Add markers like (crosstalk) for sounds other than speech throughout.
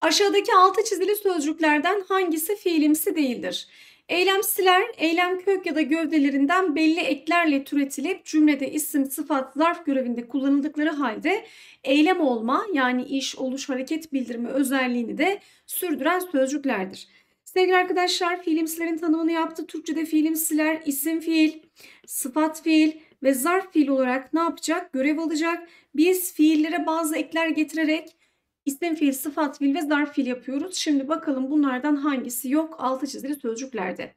Aşağıdaki altı çizili sözcüklerden hangisi fiilimsi değildir? Eylemsiler, eylem kök ya da gövdelerinden belli eklerle türetilip cümlede isim, sıfat, zarf görevinde kullanıldıkları halde eylem olma yani iş, oluş, hareket bildirme özelliğini de sürdüren sözcüklerdir. Sevgili arkadaşlar fiilimsilerin tanımını yaptı. Türkçe'de fiilimsiler isim fiil, sıfat fiil ve zarf fiil olarak ne yapacak? Görev alacak. Biz fiillere bazı ekler getirerek İsim fiil, sıfat fiil ve zarf fiil yapıyoruz. Şimdi bakalım bunlardan hangisi yok altı çizili sözcüklerde.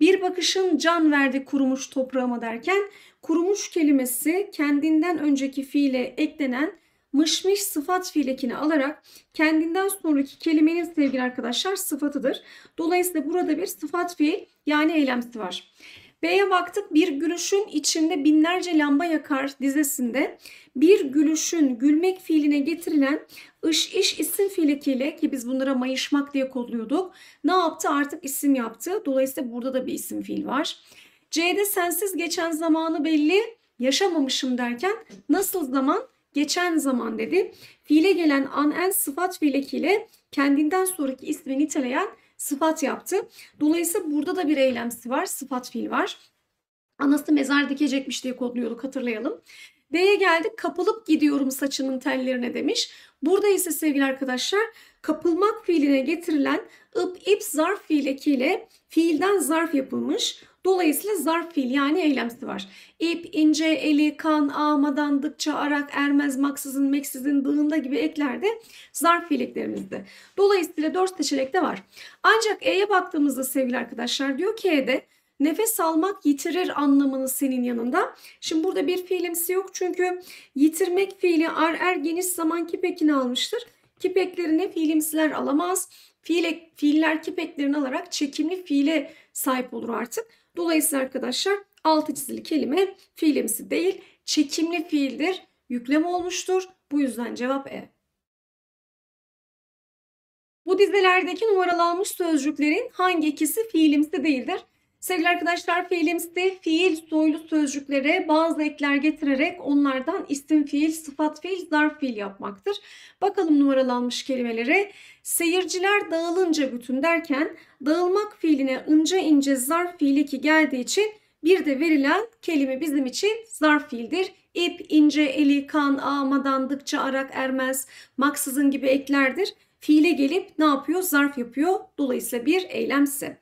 Bir bakışın can verdi kurumuş toprağıma derken kurumuş kelimesi kendinden önceki fiile eklenen mışmış sıfat fiil alarak kendinden sonraki kelimenin sevgili arkadaşlar sıfatıdır. Dolayısıyla burada bir sıfat fiil yani eylemsi var. B'ye baktık bir gülüşün içinde binlerce lamba yakar dizesinde bir gülüşün gülmek fiiline getirilen ış iş isim fiil ekiyle ki biz bunlara mayışmak diye kodluyorduk. Ne yaptı artık isim yaptı. Dolayısıyla burada da bir isim fiil var. C'de sensiz geçen zamanı belli yaşamamışım derken nasıl zaman geçen zaman dedi. Fiile gelen an en sıfat fiil ekiyle kendinden sonraki ismi niteleyen sıfat yaptı. Dolayısıyla burada da bir eylemsi var. Sıfat fiil var. Anası mezar dikecekmiş diye kodluyorduk hatırlayalım. D'ye geldik kapılıp gidiyorum saçımın tellerine demiş. Burada ise sevgili arkadaşlar kapılmak fiiline getirilen ıp ip zarf fiil ekiyle fiilden zarf yapılmış. Dolayısıyla zarf fiil yani eylemsi var. İp, ince, eli, kan, ağmadan, dıkça, arak, ermez, maksızın, meksizin, dığında gibi ekler de zarf fiil Dolayısıyla dört seçenek de var. Ancak E'ye baktığımızda sevgili arkadaşlar diyor ki E'de Nefes almak yitirir anlamını senin yanında. Şimdi burada bir fiilimsi yok çünkü yitirmek fiili ar er geniş zaman kipekini almıştır. Kipeklerini fiilimsiler alamaz. Fiile, fiiller kipeklerini alarak çekimli fiile sahip olur artık. Dolayısıyla arkadaşlar altı çizili kelime fiilimsi değil çekimli fiildir. Yüklem olmuştur. Bu yüzden cevap E. Bu dizelerdeki numaralanmış sözcüklerin hangi ikisi fiilimsi değildir? Sevgili arkadaşlar fiilimsi fiil soylu sözcüklere bazı ekler getirerek onlardan isim fiil, sıfat fiil, zarf fiil yapmaktır. Bakalım numaralanmış kelimelere. Seyirciler dağılınca bütün derken dağılmak fiiline ince ince zarf fiili ki geldiği için bir de verilen kelime bizim için zarf fiildir. İp, ince, eli, kan, ağmadan, dıkça, arak, ermez, maksızın gibi eklerdir. Fiile gelip ne yapıyor? Zarf yapıyor. Dolayısıyla bir eylemsi.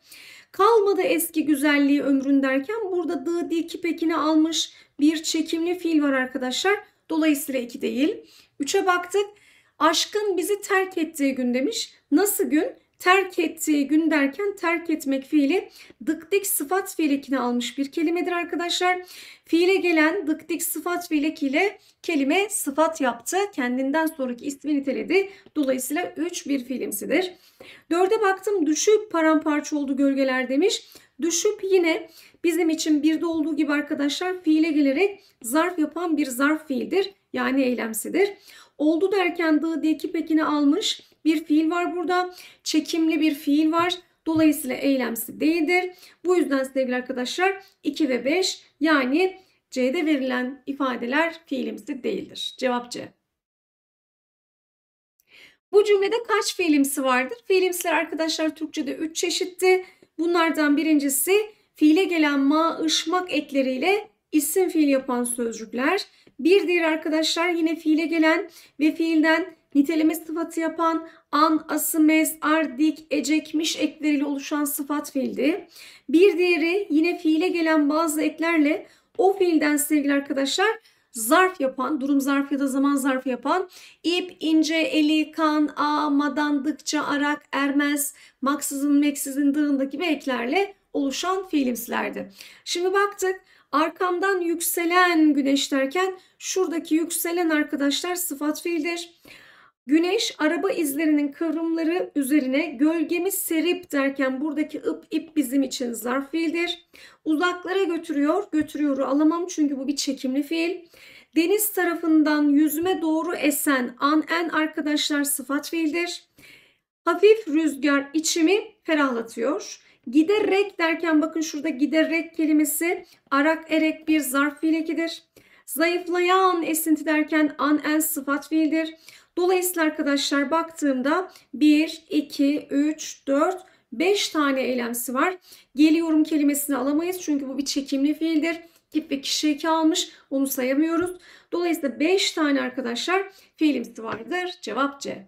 Kalmadı eski güzelliği ömrün derken burada dı dil pekini almış bir çekimli fiil var arkadaşlar. Dolayısıyla 2 değil. 3'e baktık. Aşkın bizi terk ettiği gün demiş. Nasıl gün? terk ettiği gün derken terk etmek fiili dıktik sıfat fiilekini almış bir kelimedir arkadaşlar. Fiile gelen dıktik sıfat fiilek ile kelime sıfat yaptı. Kendinden sonraki ismi niteledi. Dolayısıyla 3 bir fiilimsidir. 4'e baktım düşüp paramparça oldu gölgeler demiş. Düşüp yine bizim için bir de olduğu gibi arkadaşlar fiile gelerek zarf yapan bir zarf fiildir. Yani eylemsidir. Oldu derken dı diye kipekini almış bir fiil var burada. Çekimli bir fiil var. Dolayısıyla eylemsi değildir. Bu yüzden sevgili arkadaşlar 2 ve 5 yani C'de verilen ifadeler fiilimsi değildir. Cevap C. Bu cümlede kaç fiilimsi vardır? Fiilimsiler arkadaşlar Türkçe'de 3 çeşitti. Bunlardan birincisi fiile gelen ma ışmak ekleriyle isim fiil yapan sözcükler. Bir diğer arkadaşlar yine fiile gelen ve fiilden niteleme sıfatı yapan an, asımez, ardik, ar, dik, ecekmiş ekleriyle oluşan sıfat fiildi. Bir diğeri yine fiile gelen bazı eklerle o fiilden sevgili arkadaşlar zarf yapan, durum zarfı ya da zaman zarfı yapan ip, ince, eli, kan, a, madandıkça, arak, ermez, maksızın, meksizin, dığında gibi eklerle oluşan fiilimslerdi. Şimdi baktık arkamdan yükselen güneş derken şuradaki yükselen arkadaşlar sıfat fiildir. Güneş araba izlerinin kıvrımları üzerine gölgemi serip derken buradaki ıp ip bizim için zarf fiildir. Uzaklara götürüyor. Götürüyoru alamam çünkü bu bir çekimli fiil. Deniz tarafından yüzüme doğru esen an en arkadaşlar sıfat fiildir. Hafif rüzgar içimi ferahlatıyor. Giderek derken bakın şurada giderek kelimesi arak erek bir zarf fiil Zayıflayan esinti derken an en sıfat fiildir. Dolayısıyla arkadaşlar baktığımda 1, 2, 3, 4, 5 tane eylemsi var. Geliyorum kelimesini alamayız çünkü bu bir çekimli fiildir. Tip ve kişi eki almış onu sayamıyoruz. Dolayısıyla 5 tane arkadaşlar fiilimsi vardır. Cevap C.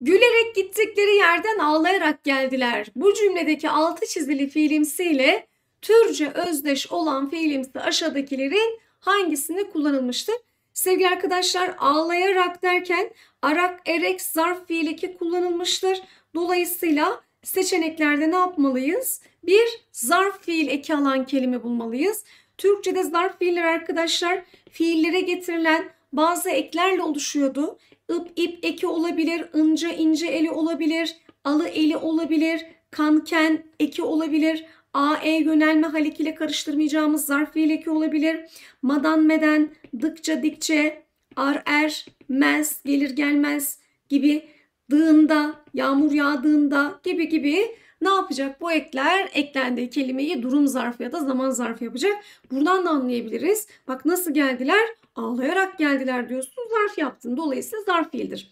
Gülerek gittikleri yerden ağlayarak geldiler. Bu cümledeki altı çizili fiilimsi ile türce özdeş olan fiilimsi aşağıdakilerin hangisinde kullanılmıştır? Sevgili arkadaşlar ağlayarak derken arak erek zarf fiil eki kullanılmıştır. Dolayısıyla seçeneklerde ne yapmalıyız? Bir zarf fiil eki alan kelime bulmalıyız. Türkçe'de zarf fiiller arkadaşlar fiillere getirilen bazı eklerle oluşuyordu. İp ip eki olabilir, ınca ince eli olabilir, alı eli olabilir, kanken eki olabilir, AE yönelme halek ile karıştırmayacağımız zarfli leke olabilir. Madan meden, dıkça dikçe, ar er, mez, gelir gelmez gibi dığında, yağmur yağdığında gibi gibi ne yapacak? Bu ekler eklendiği kelimeyi durum zarfı ya da zaman zarfı yapacak. Buradan da anlayabiliriz. Bak nasıl geldiler? Ağlayarak geldiler diyorsun. Zarf yaptın. Dolayısıyla zarf fiildir.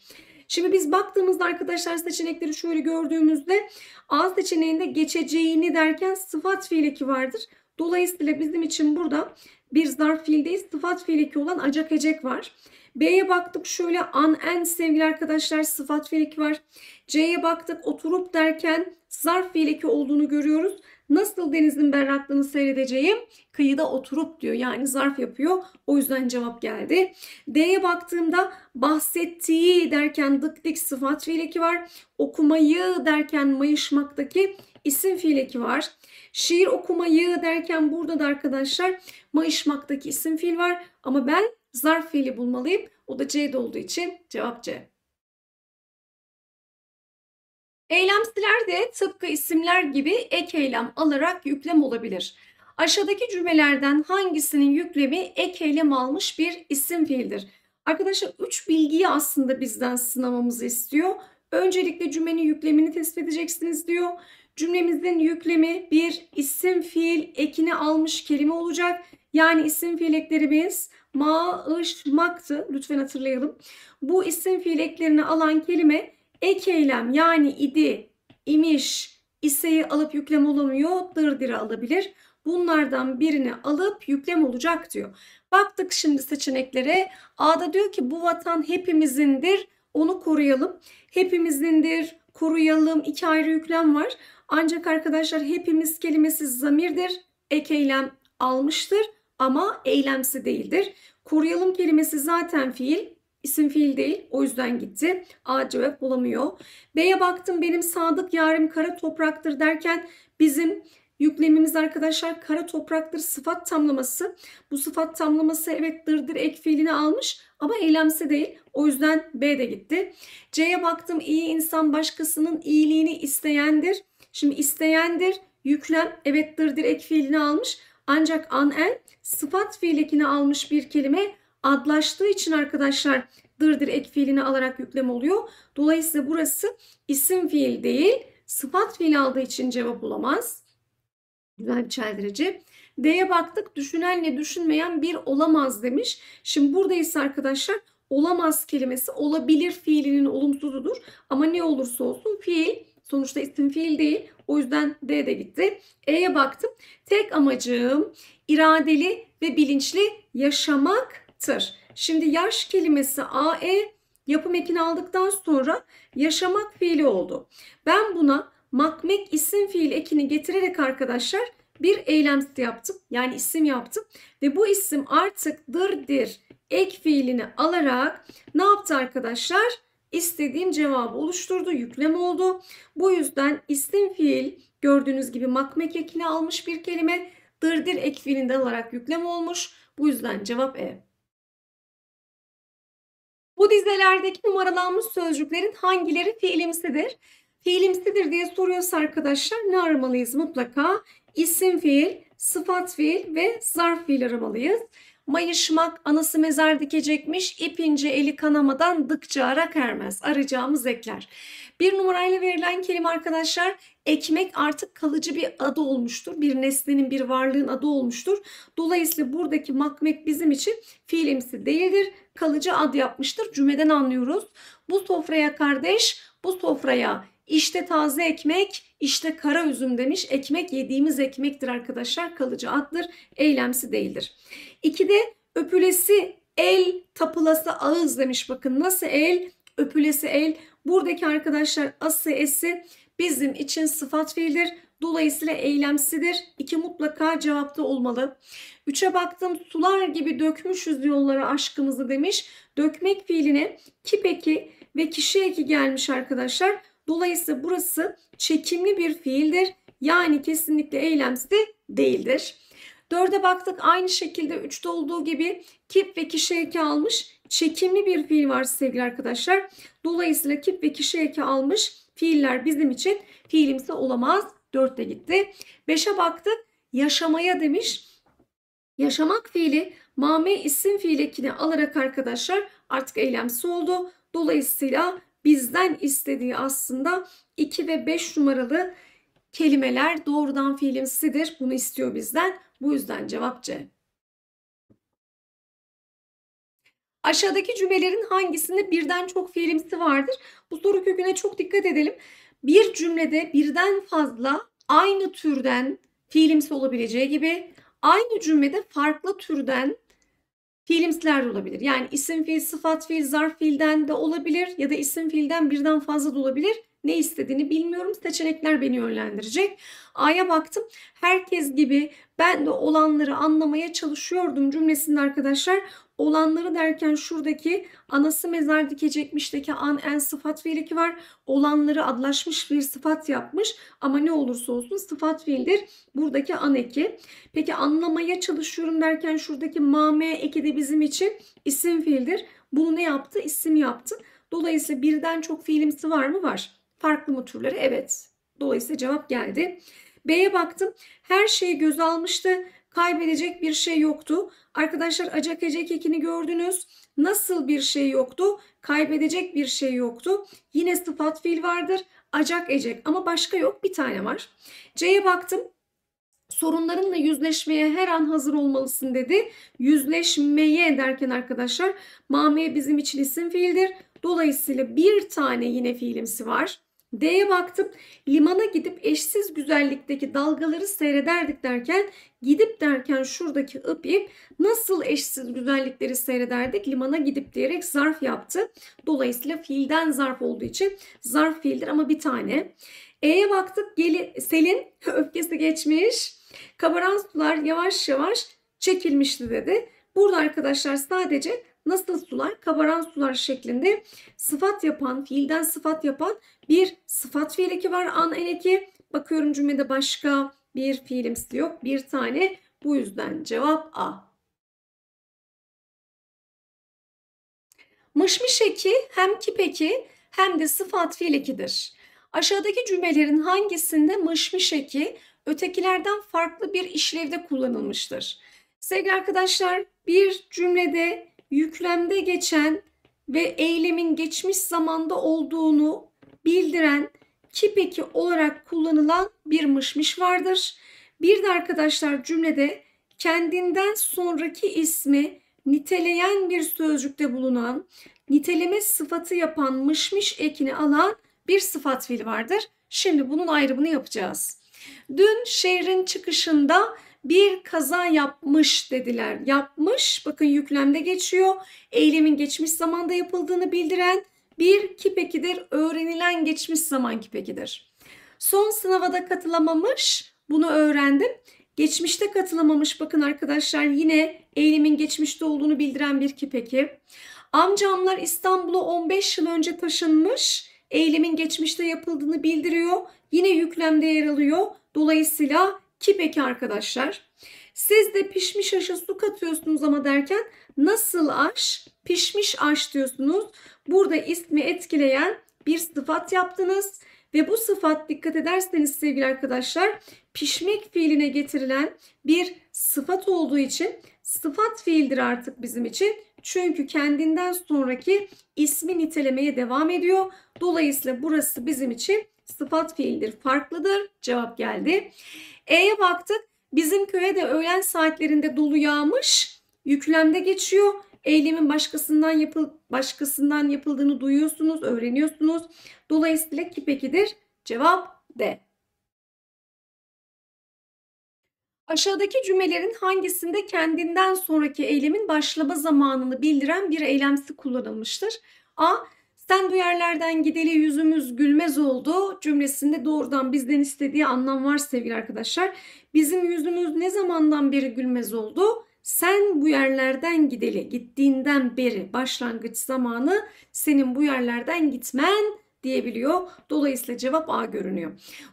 Şimdi biz baktığımızda arkadaşlar seçenekleri şöyle gördüğümüzde A seçeneğinde geçeceğini derken sıfat fiil eki vardır. Dolayısıyla bizim için burada bir zarf değil, Sıfat fiil eki olan acak ecek var. B'ye baktık şöyle an en sevgili arkadaşlar sıfat fiil eki var. C'ye baktık oturup derken zarf fiil eki olduğunu görüyoruz. Nasıl denizin berraklığını seyredeceğim? Kıyıda oturup diyor. Yani zarf yapıyor. O yüzden cevap geldi. D'ye baktığımda bahsettiği derken dık dik sıfat fiil eki var. Okumayı derken mayışmaktaki isim fiil eki var. Şiir okumayı derken burada da arkadaşlar mayışmaktaki isim fiil var. Ama ben zarf fiili bulmalıyım. O da C'de olduğu için cevap C. Eylemsiler de tıpkı isimler gibi ek eylem alarak yüklem olabilir. Aşağıdaki cümlelerden hangisinin yüklemi ek eylem almış bir isim fiildir? Arkadaşlar 3 bilgiyi aslında bizden sınamamızı istiyor. Öncelikle cümlenin yüklemini tespit edeceksiniz diyor. Cümlemizin yüklemi bir isim fiil ekini almış kelime olacak. Yani isim fiil eklerimiz maaşmaktı. Lütfen hatırlayalım. Bu isim fiil eklerini alan kelime ek eylem yani idi, imiş, iseyi alıp yüklem olamıyor, dırdırı alabilir. Bunlardan birini alıp yüklem olacak diyor. Baktık şimdi seçeneklere. A'da diyor ki bu vatan hepimizindir. Onu koruyalım. Hepimizindir, koruyalım. İki ayrı yüklem var. Ancak arkadaşlar hepimiz kelimesiz zamirdir. Ek eylem almıştır ama eylemsi değildir. Koruyalım kelimesi zaten fiil. İsim fiil değil. O yüzden gitti. A cevap bulamıyor. B'ye baktım benim sadık yarım kara topraktır derken bizim Yüklemimiz arkadaşlar kara topraktır sıfat tamlaması. Bu sıfat tamlaması evet dırdır ek fiilini almış ama eylemsi değil. O yüzden B de gitti. C'ye baktım iyi insan başkasının iyiliğini isteyendir. Şimdi isteyendir yüklem evettir direkt fiilini almış. Ancak an en sıfat fiil almış bir kelime adlaştığı için arkadaşlar dırdır ek fiilini alarak yüklem oluyor. Dolayısıyla burası isim fiil değil sıfat fiil aldığı için cevap olamaz. Güzel bir çeldirici. D'ye baktık düşünenle düşünmeyen bir olamaz demiş. Şimdi buradayız arkadaşlar olamaz kelimesi olabilir fiilinin olumsuzudur. Ama ne olursa olsun fiil Sonuçta isim fiil değil. O yüzden D de gitti. E'ye baktım. Tek amacım iradeli ve bilinçli yaşamaktır. Şimdi yaş kelimesi AE yapım ekini aldıktan sonra yaşamak fiili oldu. Ben buna makmek isim fiil ekini getirerek arkadaşlar bir eylem yaptım. Yani isim yaptım. Ve bu isim artık dırdir ek fiilini alarak ne yaptı arkadaşlar? istediğim cevabı oluşturdu, yüklem oldu. Bu yüzden isim fiil gördüğünüz gibi makmek ekini almış bir kelime. Dırdır ek fiilinden alarak yüklem olmuş. Bu yüzden cevap E. Bu dizelerdeki numaralanmış sözcüklerin hangileri fiilimsidir? Fiilimsidir diye soruyorsa arkadaşlar ne aramalıyız mutlaka? İsim fiil, sıfat fiil ve zarf fiil aramalıyız. Mayışmak anası mezar dikecekmiş ipince eli kanamadan dıkça arak ermez. Arayacağımız ekler. Bir numarayla verilen kelime arkadaşlar ekmek artık kalıcı bir adı olmuştur. Bir nesnenin bir varlığın adı olmuştur. Dolayısıyla buradaki makmek bizim için fiilimsi değildir. Kalıcı ad yapmıştır. Cümleden anlıyoruz. Bu sofraya kardeş, bu sofraya işte taze ekmek, işte kara üzüm demiş. Ekmek yediğimiz ekmektir arkadaşlar. Kalıcı attır, eylemsi değildir. İki de öpülesi el, tapılası ağız demiş. Bakın nasıl el, öpülesi el. Buradaki arkadaşlar ası esi bizim için sıfat fiildir. Dolayısıyla eylemsidir. İki mutlaka cevapta olmalı. Üçe baktım sular gibi dökmüşüz yollara aşkımızı demiş. Dökmek fiiline kipeki ve kişi eki gelmiş arkadaşlar. Dolayısıyla burası çekimli bir fiildir. Yani kesinlikle eylemsi değildir. Dörde baktık aynı şekilde üçte olduğu gibi kip ve kişi eki almış çekimli bir fiil var sevgili arkadaşlar. Dolayısıyla kip ve kişi eki almış fiiller bizim için fiilimse olamaz. Dörtte gitti. Beşe baktık yaşamaya demiş. Yaşamak fiili mame isim fiil ekini alarak arkadaşlar artık eylemsi oldu. Dolayısıyla bizden istediği aslında 2 ve 5 numaralı kelimeler doğrudan fiilimsidir. Bunu istiyor bizden. Bu yüzden cevap C. Aşağıdaki cümlelerin hangisinde birden çok fiilimsi vardır? Bu soru köküne çok dikkat edelim. Bir cümlede birden fazla aynı türden fiilimsi olabileceği gibi aynı cümlede farklı türden fiilimsiler de olabilir. Yani isim fiil, sıfat fiil, zarf fiilden de olabilir ya da isim fiilden birden fazla da olabilir. Ne istediğini bilmiyorum. Seçenekler beni yönlendirecek. A'ya baktım. Herkes gibi ben de olanları anlamaya çalışıyordum cümlesinde arkadaşlar Olanları derken şuradaki anası mezar dikecekmişteki an en sıfat fiili var. Olanları adlaşmış bir sıfat yapmış ama ne olursa olsun sıfat fiildir. Buradaki an eki. Peki anlamaya çalışıyorum derken şuradaki mame eki de bizim için isim fiildir. Bunu ne yaptı? İsim yaptı. Dolayısıyla birden çok fiilimsi var mı? Var. Farklı mı türleri? Evet. Dolayısıyla cevap geldi. B'ye baktım. Her şeyi göz almıştı kaybedecek bir şey yoktu. Arkadaşlar acak ecek ekini gördünüz. Nasıl bir şey yoktu? Kaybedecek bir şey yoktu. Yine sıfat fiil vardır. Acak ecek ama başka yok bir tane var. C'ye baktım. Sorunlarınla yüzleşmeye her an hazır olmalısın dedi. Yüzleşmeye derken arkadaşlar mame bizim için isim fiildir. Dolayısıyla bir tane yine fiilimsi var. D'ye baktım. Limana gidip eşsiz güzellikteki dalgaları seyrederdik derken gidip derken şuradaki ıp nasıl eşsiz güzellikleri seyrederdik limana gidip diyerek zarf yaptı. Dolayısıyla fiilden zarf olduğu için zarf fiildir ama bir tane. E'ye baktık. gelin selin (laughs) öfkesi geçmiş. Kabaran sular yavaş yavaş çekilmişti dedi. Burada arkadaşlar sadece nasıl sular? Kabaran sular şeklinde sıfat yapan, fiilden sıfat yapan bir sıfat fiil eki var. An en eki. Bakıyorum cümlede başka bir fiilimsi yok. Bir tane. Bu yüzden cevap A. Mışmış eki hem kip eki hem de sıfat fiil ekidir. Aşağıdaki cümlelerin hangisinde mışmış eki ötekilerden farklı bir işlevde kullanılmıştır? Sevgili arkadaşlar bir cümlede yüklemde geçen ve eylemin geçmiş zamanda olduğunu bildiren kipeki olarak kullanılan bir mışmış vardır. Bir de arkadaşlar cümlede kendinden sonraki ismi niteleyen bir sözcükte bulunan, niteleme sıfatı yapan mışmış ekini alan bir sıfat fiil vardır. Şimdi bunun ayrımını yapacağız. Dün şehrin çıkışında bir kaza yapmış dediler. Yapmış bakın yüklemde geçiyor. Eylemin geçmiş zamanda yapıldığını bildiren bir kipekidir. Öğrenilen geçmiş zaman kipekidir. Son sınava da katılamamış. Bunu öğrendim. Geçmişte katılamamış bakın arkadaşlar yine eylemin geçmişte olduğunu bildiren bir kipeki. Amcamlar İstanbul'a 15 yıl önce taşınmış. Eylemin geçmişte yapıldığını bildiriyor. Yine yüklemde yer alıyor. Dolayısıyla ki peki arkadaşlar siz de pişmiş aşa su katıyorsunuz ama derken nasıl aş? Pişmiş aş diyorsunuz. Burada ismi etkileyen bir sıfat yaptınız. Ve bu sıfat dikkat ederseniz sevgili arkadaşlar pişmek fiiline getirilen bir sıfat olduğu için sıfat fiildir artık bizim için. Çünkü kendinden sonraki ismi nitelemeye devam ediyor. Dolayısıyla burası bizim için sıfat fiildir, farklıdır. Cevap geldi. E'ye baktık. Bizim köye de öğlen saatlerinde dolu yağmış. Yüklemde geçiyor. Eylemin başkasından yapıl başkasından yapıldığını duyuyorsunuz, öğreniyorsunuz. Dolayısıyla kipekidir. Cevap D. Aşağıdaki cümlelerin hangisinde kendinden sonraki eylemin başlama zamanını bildiren bir eylemsi kullanılmıştır? A. Sen bu yerlerden gideli yüzümüz gülmez oldu cümlesinde doğrudan bizden istediği anlam var sevgili arkadaşlar. Bizim yüzümüz ne zamandan beri gülmez oldu? Sen bu yerlerden gideli, gittiğinden beri başlangıç zamanı senin bu yerlerden gitmen diyebiliyor. Dolayısıyla cevap A görünüyor.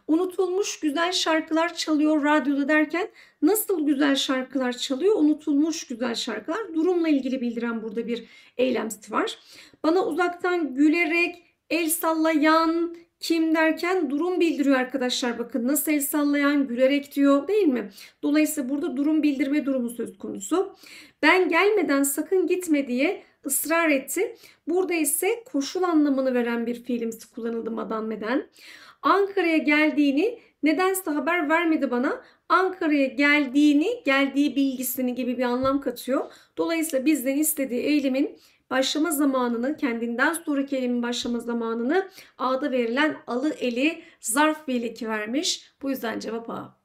Unutulmuş güzel şarkılar çalıyor radyoda derken nasıl güzel şarkılar çalıyor? Unutulmuş güzel şarkılar. Durumla ilgili bildiren burada bir eylemsi var. Bana uzaktan gülerek el sallayan kim derken durum bildiriyor arkadaşlar. Bakın nasıl el sallayan gülerek diyor değil mi? Dolayısıyla burada durum bildirme durumu söz konusu. Ben gelmeden sakın gitme diye ısrar etti. Burada ise koşul anlamını veren bir fiilimiz kullanıldı madam neden. Ankara'ya geldiğini nedense haber vermedi bana. Ankara'ya geldiğini, geldiği bilgisini gibi bir anlam katıyor. Dolayısıyla bizden istediği eylemin başlama zamanını, kendinden sonraki eylemin başlama zamanını ada verilen alı eli zarf fiili vermiş. Bu yüzden cevap A.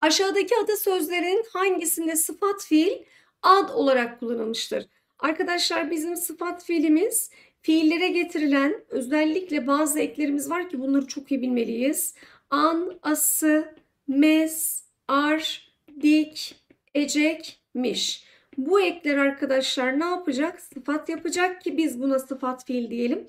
Aşağıdaki adı sözlerin hangisinde sıfat fiil ad olarak kullanılmıştır. Arkadaşlar bizim sıfat fiilimiz fiillere getirilen özellikle bazı eklerimiz var ki bunları çok iyi bilmeliyiz. An, ası, mes, ar, dik, ecek, miş. Bu ekler arkadaşlar ne yapacak? Sıfat yapacak ki biz buna sıfat fiil diyelim.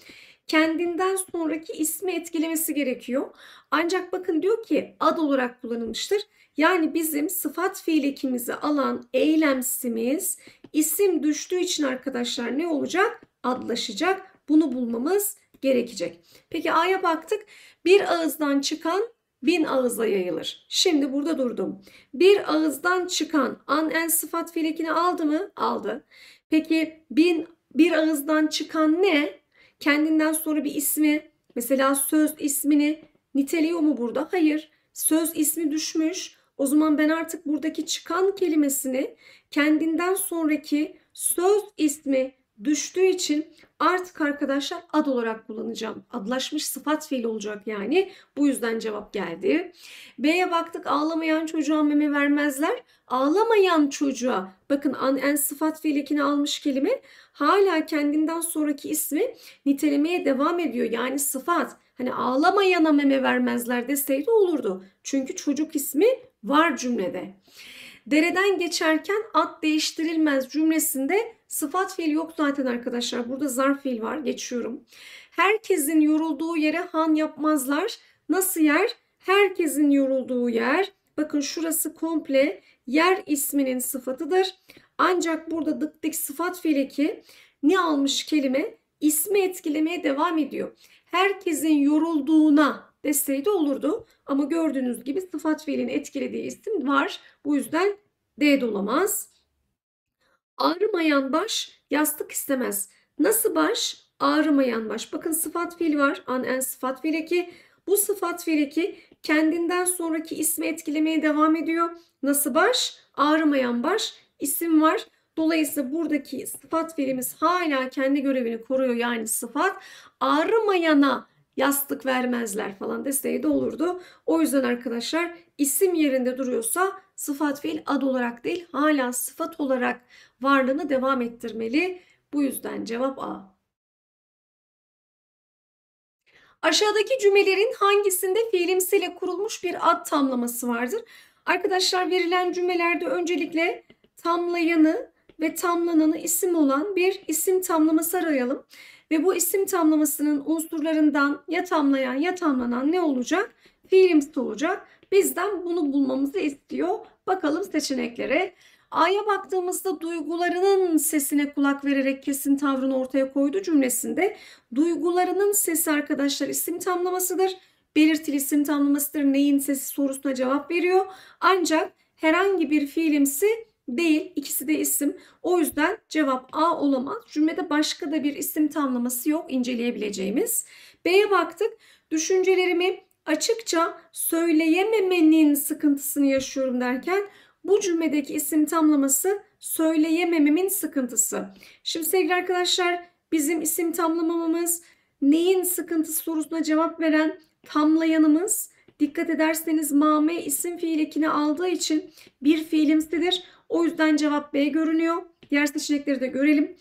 Kendinden sonraki ismi etkilemesi gerekiyor. Ancak bakın diyor ki ad olarak kullanılmıştır. Yani bizim sıfat fiil ekimizi alan eylemsimiz isim düştüğü için arkadaşlar ne olacak? Adlaşacak. Bunu bulmamız gerekecek. Peki A'ya baktık. Bir ağızdan çıkan bin ağızla yayılır. Şimdi burada durdum. Bir ağızdan çıkan an en sıfat fiil ekini aldı mı? Aldı. Peki bin bir ağızdan çıkan ne? Kendinden sonra bir ismi, mesela söz ismini niteliyor mu burada? Hayır. Söz ismi düşmüş. O zaman ben artık buradaki çıkan kelimesini kendinden sonraki söz ismi düştüğü için artık arkadaşlar ad olarak kullanacağım. Adlaşmış sıfat fiil olacak yani. Bu yüzden cevap geldi. B'ye baktık ağlamayan çocuğa meme vermezler. Ağlamayan çocuğa bakın an en sıfat fiil ekini almış kelime hala kendinden sonraki ismi nitelemeye devam ediyor. Yani sıfat hani ağlamayana meme vermezler deseydi olurdu. Çünkü çocuk ismi var cümlede. Dereden geçerken at değiştirilmez cümlesinde sıfat fiil yok zaten arkadaşlar. Burada zarf fiil var. Geçiyorum. Herkesin yorulduğu yere han yapmazlar. Nasıl yer? Herkesin yorulduğu yer. Bakın şurası komple yer isminin sıfatıdır. Ancak burada dık dik sıfat fiili ki ne almış kelime? İsmi etkilemeye devam ediyor. Herkesin yorulduğuna desteği de olurdu. Ama gördüğünüz gibi sıfat fiilin etkilediği isim var. Bu yüzden D de olamaz. Ağrımayan baş yastık istemez. Nasıl baş? Ağrımayan baş. Bakın sıfat fiil var. An en sıfat fiil eki. Bu sıfat fiil eki kendinden sonraki ismi etkilemeye devam ediyor. Nasıl baş? Ağrımayan baş isim var. Dolayısıyla buradaki sıfat fiilimiz hala kendi görevini koruyor yani sıfat. Ağrımayana yastık vermezler falan desteği de olurdu. O yüzden arkadaşlar isim yerinde duruyorsa sıfat fiil ad olarak değil hala sıfat olarak varlığını devam ettirmeli. Bu yüzden cevap A. Aşağıdaki cümlelerin hangisinde fiilimsiyle kurulmuş bir ad tamlaması vardır? Arkadaşlar verilen cümlelerde öncelikle tamlayanı ve tamlananı isim olan bir isim tamlaması arayalım. Ve bu isim tamlamasının unsurlarından ya tamlayan ya tamlanan ne olacak? Fiilimsi olacak. Bizden bunu bulmamızı istiyor. Bakalım seçeneklere. A'ya baktığımızda duygularının sesine kulak vererek kesin tavrını ortaya koydu cümlesinde. Duygularının sesi arkadaşlar isim tamlamasıdır. Belirtili isim tamlamasıdır. Neyin sesi sorusuna cevap veriyor. Ancak herhangi bir fiilimsi değil. İkisi de isim. O yüzden cevap A olamaz. Cümlede başka da bir isim tamlaması yok inceleyebileceğimiz. B'ye baktık. Düşüncelerimi açıkça söyleyememenin sıkıntısını yaşıyorum derken bu cümledeki isim tamlaması söyleyemememin sıkıntısı. Şimdi sevgili arkadaşlar bizim isim tamlamamamız neyin sıkıntısı sorusuna cevap veren tamlayanımız dikkat ederseniz mame isim fiil ekini aldığı için bir fiilimsidir. O yüzden cevap B görünüyor. Diğer seçenekleri de görelim.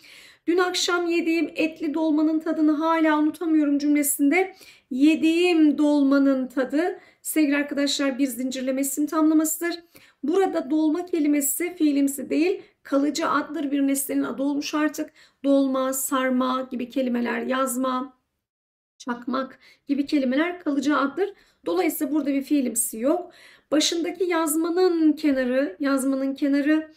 Dün akşam yediğim etli dolmanın tadını hala unutamıyorum cümlesinde yediğim dolmanın tadı sevgili arkadaşlar bir zincirleme isim tamlamasıdır. Burada dolma kelimesi fiilimsi değil kalıcı addır bir nesnenin adı olmuş artık. Dolma, sarma gibi kelimeler yazma, çakmak gibi kelimeler kalıcı addır. Dolayısıyla burada bir fiilimsi yok. Başındaki yazmanın kenarı, yazmanın kenarı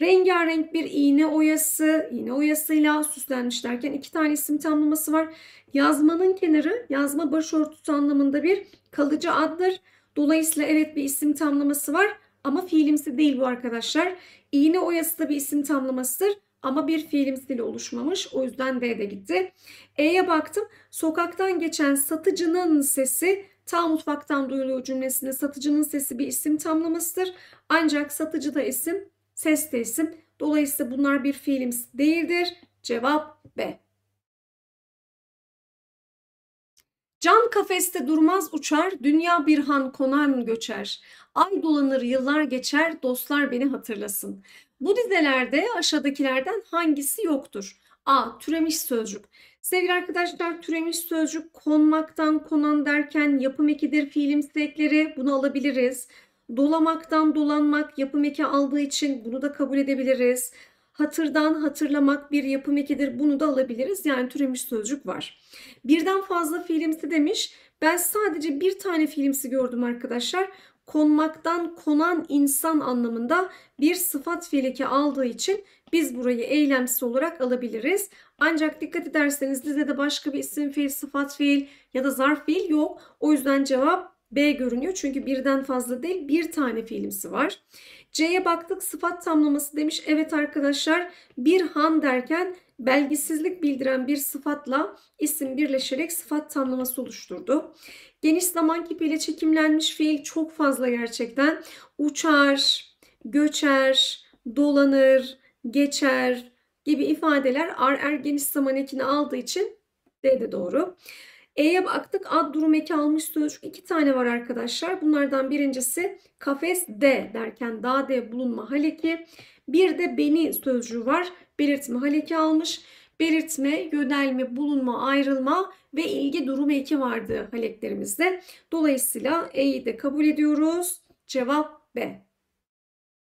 rengarenk bir iğne oyası, iğne oyasıyla süslenmiş derken iki tane isim tamlaması var. Yazmanın kenarı yazma başörtüsü anlamında bir kalıcı addır. Dolayısıyla evet bir isim tamlaması var ama fiilimsi değil bu arkadaşlar. İğne oyası da bir isim tamlamasıdır ama bir fiilimsiyle oluşmamış. O yüzden D de gitti. E'ye baktım. Sokaktan geçen satıcının sesi Ta mutfaktan duyuluyor cümlesinde satıcının sesi bir isim tamlamasıdır. Ancak satıcı da isim, ses de isim. Dolayısıyla bunlar bir fiilimiz değildir. Cevap B. Can kafeste durmaz uçar, dünya bir han konan göçer. Ay dolanır yıllar geçer, dostlar beni hatırlasın. Bu dizelerde aşağıdakilerden hangisi yoktur? A. Türemiş sözcük. Sevgili arkadaşlar türemiş sözcük konmaktan konan derken yapım ekidir fiilimsi ekleri bunu alabiliriz. Dolamaktan dolanmak yapım eki aldığı için bunu da kabul edebiliriz. Hatırdan hatırlamak bir yapım ekidir bunu da alabiliriz. Yani türemiş sözcük var. Birden fazla fiilimsi demiş. Ben sadece bir tane fiilimsi gördüm arkadaşlar konmaktan konan insan anlamında bir sıfat fiileki aldığı için biz burayı eylemsi olarak alabiliriz. Ancak dikkat ederseniz dizede başka bir isim fiil, sıfat fiil ya da zarf fiil yok. O yüzden cevap B görünüyor. Çünkü birden fazla değil bir tane fiilimsi var. C'ye baktık sıfat tamlaması demiş. Evet arkadaşlar bir han derken belgisizlik bildiren bir sıfatla isim birleşerek sıfat tamlaması oluşturdu. Geniş zaman kipiyle çekimlenmiş fiil çok fazla gerçekten. Uçar, göçer, dolanır, geçer gibi ifadeler ar er geniş zaman ekini aldığı için D de doğru. E'ye baktık ad durum eki almış sözcük iki tane var arkadaşlar. Bunlardan birincisi kafes D derken da D bulunma haleki. Bir de beni sözcüğü var. Belirtme haleki almış. Belirtme, yönelme, bulunma, ayrılma ve ilgi durum eki vardı haleklerimizde. Dolayısıyla E'yi de kabul ediyoruz. Cevap B.